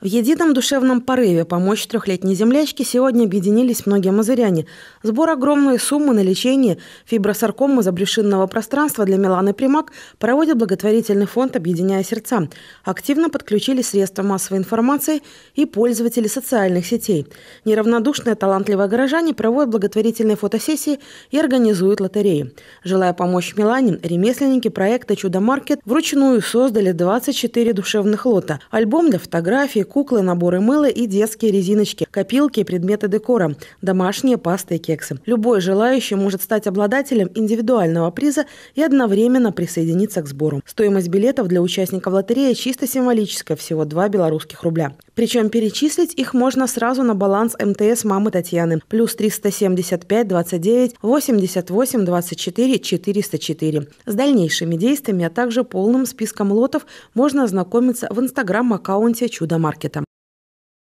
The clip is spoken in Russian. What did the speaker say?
В едином душевном порыве помочь трехлетней землячке сегодня объединились многие мазыряне. Сбор огромной суммы на лечение фибросаркомы забрюшинного пространства для Миланы Примак проводит благотворительный фонд «Объединяя сердца». Активно подключились средства массовой информации и пользователи социальных сетей. Неравнодушные талантливые горожане проводят благотворительные фотосессии и организуют лотереи. Желая помочь Милане, ремесленники проекта «Чудо-маркет» вручную создали 24 душевных лота, альбом для фотографий, куклы, наборы мыла и детские резиночки, копилки и предметы декора, домашние пасты и кексы. Любой желающий может стать обладателем индивидуального приза и одновременно присоединиться к сбору. Стоимость билетов для участников лотереи чисто символическая, всего 2 белорусских рубля. Причем перечислить их можно сразу на баланс МТС мамы Татьяны. Плюс 375 29 88 24 404. С дальнейшими действиями, а также полным списком лотов можно ознакомиться в инстаграм-аккаунте Чудо Маркета.